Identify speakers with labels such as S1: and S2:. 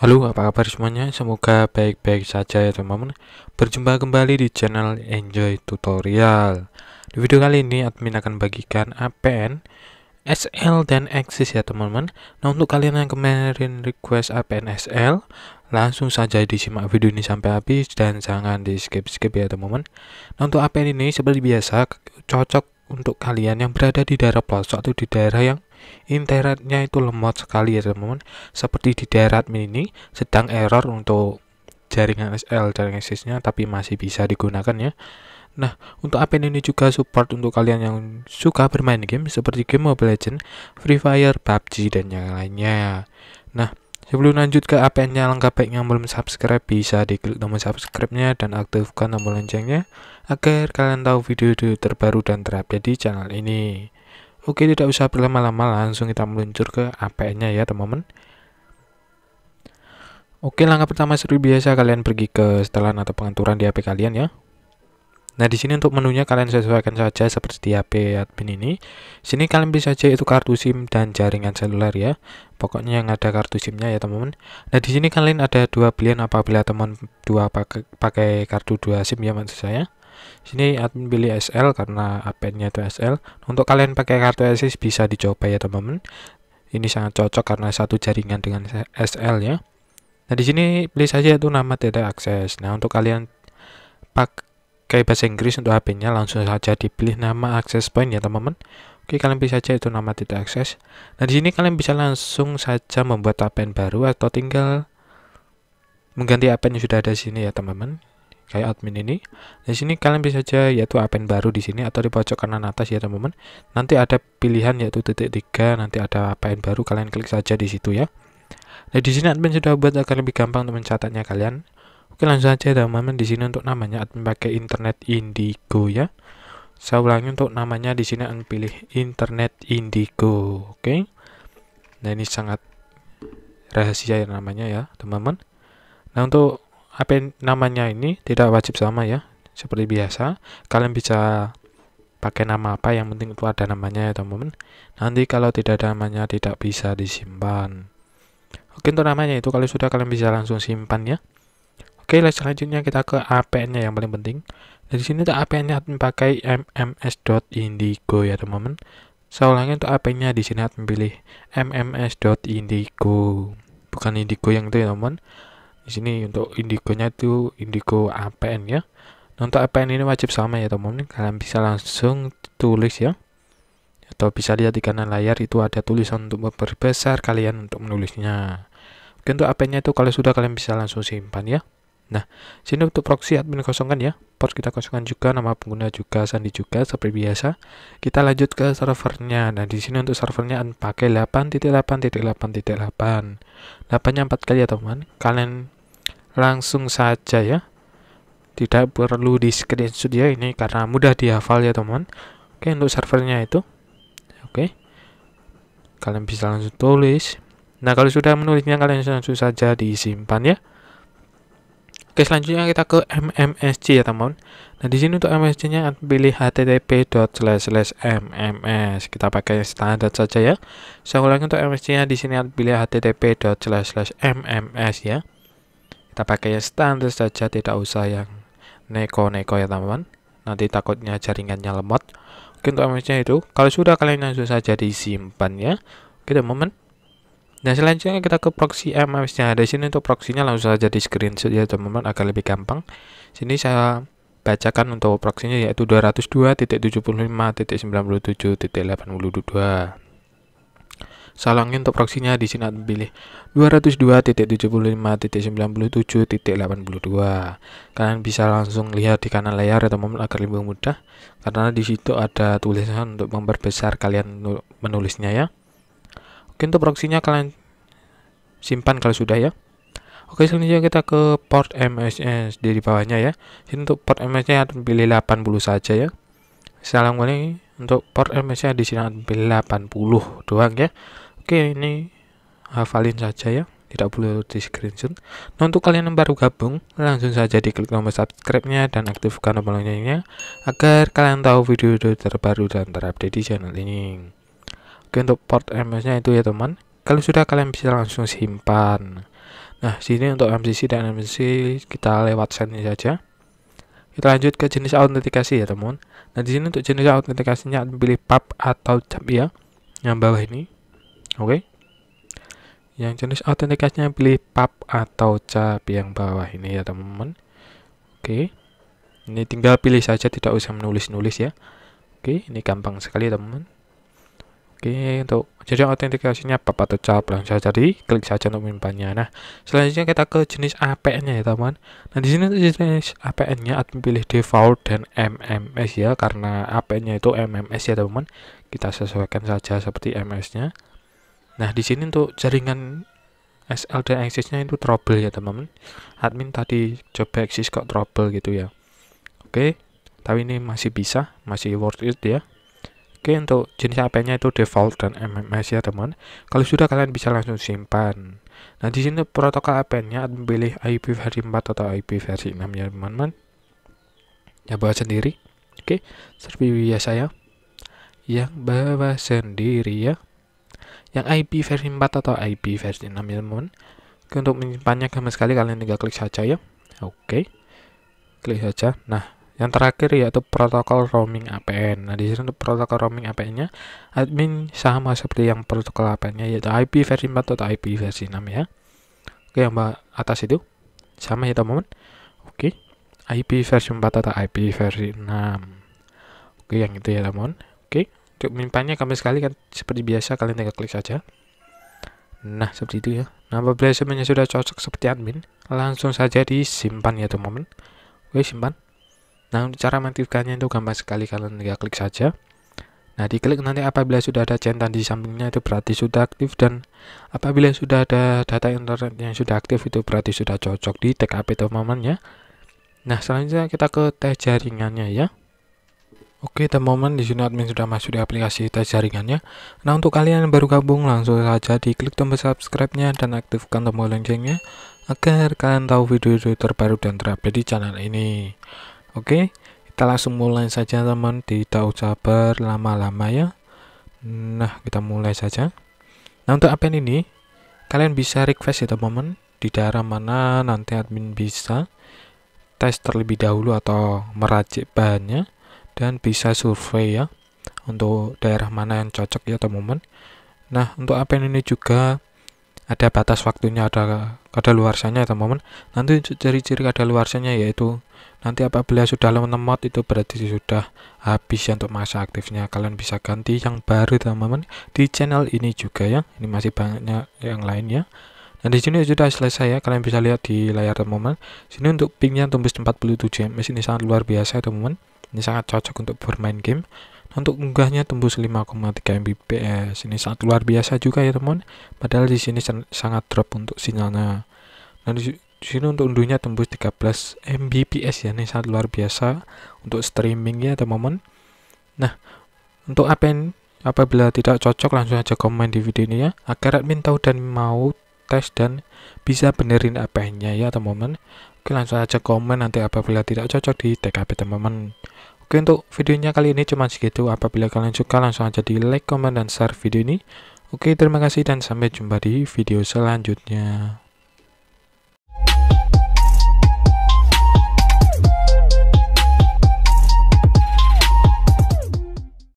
S1: Halo, apa kabar semuanya? Semoga baik-baik saja ya teman-teman. Berjumpa kembali di channel Enjoy Tutorial. Di video kali ini admin akan bagikan APN, SL dan Axis ya teman-teman. Nah, untuk kalian yang kemarin request APN SL, langsung saja disimak video ini sampai habis dan jangan di-skip-skip ya teman-teman. Nah, untuk APN ini seperti biasa cocok untuk kalian yang berada di daerah pelosok atau di daerah yang Internetnya itu lemot sekali ya teman-teman seperti di daerah ini sedang error untuk jaringan SL jaringan SIS-nya tapi masih bisa digunakan ya Nah, untuk APN ini juga support untuk kalian yang suka bermain game seperti game Mobile Legend, Free Fire, PUBG, dan yang lainnya. Nah, sebelum lanjut ke APN-nya, langkah baik yang belum subscribe bisa diklik tombol subscribe-nya dan aktifkan tombol loncengnya agar kalian tahu video-video terbaru dan terupdate di channel ini. Oke, tidak usah berlama-lama, langsung kita meluncur ke APN-nya ya, teman-teman. Oke, langkah pertama seperti biasa kalian pergi ke setelan atau pengaturan di HP kalian ya. Nah, di sini untuk menunya kalian sesuaikan saja seperti di HP admin ini. Sini kalian bisa saja itu kartu SIM dan jaringan seluler ya. Pokoknya yang ada kartu SIM-nya ya, teman-teman. Nah, di sini kalian ada dua pilihan apabila teman dua pakai, pakai kartu dua SIM ya maksud saya. Sini admin pilih SL karena APN-nya itu SL. Untuk kalian pakai kartu SS bisa dicoba ya teman-teman. Ini sangat cocok karena satu jaringan dengan SL ya. Nah di sini pilih saja itu nama tidak akses. Nah untuk kalian pakai bahasa Inggris untuk HP-nya langsung saja dipilih nama akses point ya teman-teman. Oke kalian pilih saja itu nama tidak akses. Nah di sini kalian bisa langsung saja membuat APN baru atau tinggal mengganti APN yang sudah ada di sini ya teman-teman kayak admin ini. Di sini kalian bisa aja yaitu append baru di sini atau di pojok kanan atas ya teman-teman. Nanti ada pilihan yaitu titik tiga, nanti ada append baru kalian klik saja di situ ya. Nah di sini admin sudah buat agar lebih gampang untuk mencatatnya kalian. Oke langsung aja teman-teman di sini untuk namanya admin pakai internet indigo ya. Saya ulangi untuk namanya di sini akan pilih internet indigo, oke. Nah ini sangat rahasia ya namanya ya teman-teman. Nah untuk HP namanya ini tidak wajib sama ya, seperti biasa. Kalian bisa pakai nama apa, yang penting itu ada namanya ya teman-teman. Nanti kalau tidak ada namanya tidak bisa disimpan. Oke untuk namanya itu kalau sudah kalian bisa langsung simpan ya. Oke selanjutnya kita ke APN-nya yang paling penting. Nah, Dari sini tuh APN-nya pakai mms.indigo ya teman-teman. Saya ulangi untuk APN-nya di sini harus memilih mms.indigo bukan indigo yang itu ya teman-teman di sini untuk indikonya itu indigo APN ya nah, untuk APN ini wajib sama ya teman-teman kalian bisa langsung tulis ya atau bisa lihat di kanan layar itu ada tulisan untuk memperbesar kalian untuk menulisnya Oke untuk APN-nya itu kalau sudah kalian bisa langsung simpan ya. Nah, sini untuk proxy admin kosongkan ya. Port kita kosongkan juga, nama pengguna juga, sandi juga seperti biasa. Kita lanjut ke servernya. Nah, di sini untuk servernya pakai 8.8.8.8. 8-nya 4 kali ya, teman. Kalian langsung saja ya tidak perlu di screenshot ya ini karena mudah dihafal ya teman oke untuk servernya itu oke kalian bisa langsung tulis nah kalau sudah menulisnya kalian langsung saja disimpan ya oke selanjutnya kita ke mmsc ya teman nah di sini untuk mmsc nya pilih http mms kita pakai standar saja ya saya ulangi untuk mmsc nya di sini pilih http mms ya kita pakai yang standar saja tidak usah yang neko-neko ya teman-teman nanti takutnya jaringannya lemot oke untuk image-nya itu kalau sudah kalian langsung saja disimpan ya oke teman-teman dan selanjutnya kita ke proxy MMS nya ada sini untuk proxynya langsung saja di screenshot ya teman-teman agar lebih gampang. Sini saya bacakan untuk proxynya yaitu 202.75.97.82. Salangin untuk proksinya di sini akan pilih 202.75.97.82. Kalian bisa langsung lihat di kanan layar atau momen agar lebih mudah karena di situ ada tulisan untuk memperbesar kalian menulisnya ya. Oke, untuk proksinya kalian simpan kalau sudah ya. Oke, selanjutnya kita ke port MSS di bawahnya ya. Sini untuk port MSN nya akan pilih 80 saja ya. Salam ini untuk port MSN di sini akan pilih 80 doang ya. Oke, ini hafalin saja ya, tidak perlu di screenshot. Nah, untuk kalian yang baru gabung, langsung saja diklik tombol subscribe-nya dan aktifkan tombol loncengnya agar kalian tahu video-video terbaru dan terupdate di channel ini. Oke, untuk port MS-nya itu ya, teman. Kalau sudah kalian bisa langsung simpan. Nah, sini untuk MCC dan MCC kita lewat send saja. Kita lanjut ke jenis autentikasi ya, teman. Nah, di sini untuk jenis autentikasinya pilih pub atau CAP ya, yang bawah ini. Oke. Okay? Yang jenis autentikasinya pilih pub atau cap yang bawah ini ya teman-teman. Oke. Okay. Ini tinggal pilih saja tidak usah menulis-nulis ya. Oke, okay, ini gampang sekali teman-teman. Oke, okay, untuk jadi autentikasinya pub atau cap langsung saja tadi klik saja untuk menyimpannya. Nah, selanjutnya kita ke jenis APN-nya ya teman. teman Nah, di sini jenis APN-nya admin pilih default dan MMS ya karena APN-nya itu MMS ya teman teman. Kita sesuaikan saja seperti MS-nya. Nah, di sini untuk jaringan SL dan access-nya itu trouble ya, teman-teman. Admin tadi coba access kok trouble gitu ya. Oke, tapi ini masih bisa, masih worth it ya. Oke, untuk jenis HP-nya itu default dan MMS ya, teman. teman Kalau sudah kalian bisa langsung simpan. Nah, di sini protokol hp nya admin pilih IP versi 4 atau IP versi 6 ya, teman-teman. Ya buat sendiri. Oke, seperti biasa ya. Yang bawa sendiri ya yang IP versi 4 atau IP versi 6 ya teman untuk menyimpannya gampang sekali kalian tinggal klik saja ya oke klik saja nah yang terakhir yaitu protokol roaming APN. Nah, di sini untuk protokol roaming APN-nya admin sama seperti yang protokol APN-nya yaitu IP versi 4 atau IP versi 6 ya. Oke, yang atas itu sama ya teman-teman. Oke. IP versi 4 atau IP versi 6. Oke, yang itu ya teman-teman. Oke untuk menyimpannya kami sekali kan seperti biasa kalian tinggal klik saja nah seperti itu ya nah apabila semuanya sudah cocok seperti admin langsung saja disimpan ya teman-teman oke simpan nah untuk cara mengaktifkannya itu gampang sekali kalian tinggal klik saja Nah, diklik nanti apabila sudah ada centang di sampingnya itu berarti sudah aktif dan apabila sudah ada data internet yang sudah aktif itu berarti sudah cocok di TKP teman-teman ya. Nah, selanjutnya kita ke tes jaringannya ya. Oke teman-teman, di sini admin sudah masuk di aplikasi tes jaringannya. Nah untuk kalian yang baru gabung, langsung saja diklik tombol subscribe-nya dan aktifkan tombol loncengnya agar kalian tahu video-video terbaru dan terupdate di channel ini. Oke, kita langsung mulai saja teman, tidak usah berlama-lama ya. Nah kita mulai saja. Nah untuk apa ini, kalian bisa request ya teman-teman di daerah mana nanti admin bisa tes terlebih dahulu atau meracik bahannya dan bisa survei ya untuk daerah mana yang cocok ya teman-teman nah untuk APN ini juga ada batas waktunya ada ya teman-teman nanti ciri-ciri luarsanya yaitu nanti apabila sudah lemot itu berarti sudah habis ya untuk masa aktifnya kalian bisa ganti yang baru teman-teman di channel ini juga ya ini masih banyak yang lain ya Nah di sini sudah selesai ya, kalian bisa lihat di layar teman-teman. Sini untuk pingnya tembus 47 ms ini sangat luar biasa ya teman-teman. Ini sangat cocok untuk bermain game. Untuk unggahnya tembus 5,3 Mbps. Ini sangat luar biasa juga ya teman. Padahal di sini sangat drop untuk sinyalnya. Nah di sini untuk unduhnya tembus 13 Mbps ya. Ini sangat luar biasa untuk streaming ya teman-teman. Nah untuk apa apabila tidak cocok langsung aja komen di video ini ya agar admin tahu dan mau tes dan bisa benerin apanya ya teman-teman oke langsung aja komen nanti apabila tidak cocok di TKP teman-teman oke untuk videonya kali ini cuma segitu apabila kalian suka langsung aja di like, komen, dan share video ini oke terima kasih dan sampai jumpa di video selanjutnya